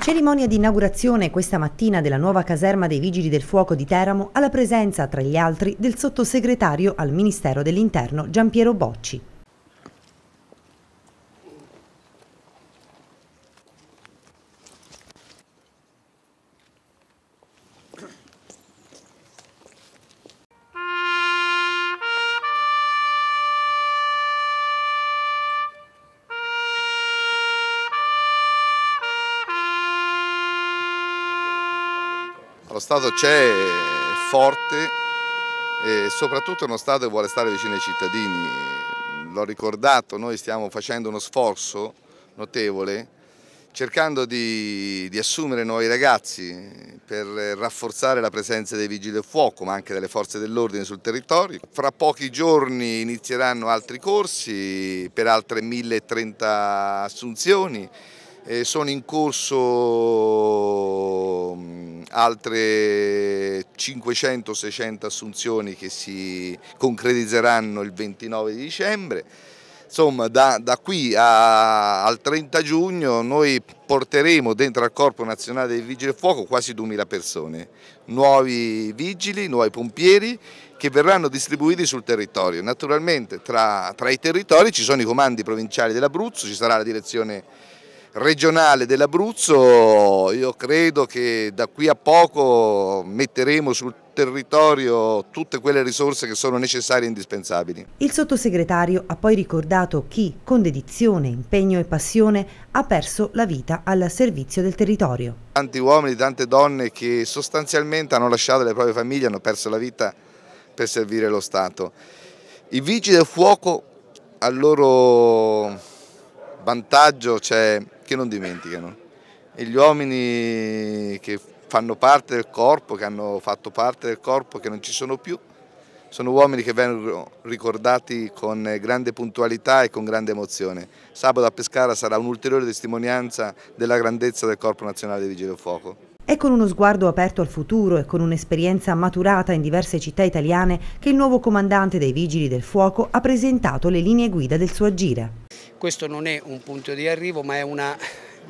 Cerimonia di inaugurazione questa mattina della nuova caserma dei Vigili del Fuoco di Teramo alla presenza, tra gli altri, del sottosegretario al Ministero dell'Interno Giampiero Bocci. Stato c'è, è forte e soprattutto è uno Stato che vuole stare vicino ai cittadini. L'ho ricordato, noi stiamo facendo uno sforzo notevole cercando di, di, assumere nuovi ragazzi per rafforzare la presenza dei vigili del fuoco ma anche delle forze dell'ordine sul territorio. Fra pochi giorni inizieranno altri corsi per altre 1030 assunzioni eh, sono in corso mm, altre 500-600 assunzioni che si concretizzeranno il 29 di dicembre. Insomma da, da qui a, al 30 giugno noi porteremo dentro al Corpo Nazionale dei Vigili del Fuoco quasi 2.000 persone, nuovi vigili, nuovi pompieri che verranno distribuiti sul territorio. Naturalmente tra, tra i territori ci sono i comandi provinciali dell'Abruzzo, ci sarà la direzione regionale dell'Abruzzo, io credo che da qui a poco metteremo sul territorio tutte quelle risorse che sono necessarie e indispensabili. Il sottosegretario ha poi ricordato chi, con dedizione, impegno e passione, ha perso la vita al servizio del territorio. Tanti uomini, tante donne che sostanzialmente hanno lasciato le proprie famiglie, hanno perso la vita per servire lo Stato. I vigili del fuoco al loro vantaggio c'è... Cioè che non dimenticano. E gli uomini che fanno parte del corpo, che hanno fatto parte del corpo, che non ci sono più, sono uomini che vengono ricordati con grande puntualità e con grande emozione. Sabato a Pescara sarà un'ulteriore testimonianza della grandezza del Corpo Nazionale dei Vigili del Fuoco. È con uno sguardo aperto al futuro e con un'esperienza maturata in diverse città italiane che il nuovo comandante dei Vigili del Fuoco ha presentato le linee guida del suo agire. Questo non è un punto di arrivo ma è una,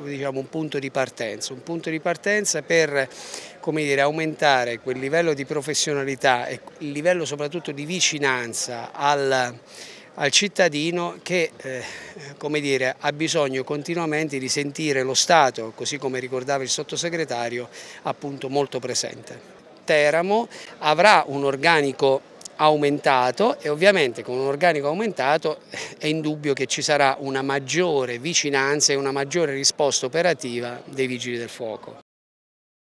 diciamo, un punto di partenza, un punto di partenza per dire, aumentare quel livello di professionalità e il livello soprattutto di vicinanza al, al cittadino che eh, dire, ha bisogno continuamente di sentire lo Stato, così come ricordava il sottosegretario, appunto molto presente. Teramo avrà un organico aumentato e ovviamente con un organico aumentato è indubbio che ci sarà una maggiore vicinanza e una maggiore risposta operativa dei vigili del fuoco.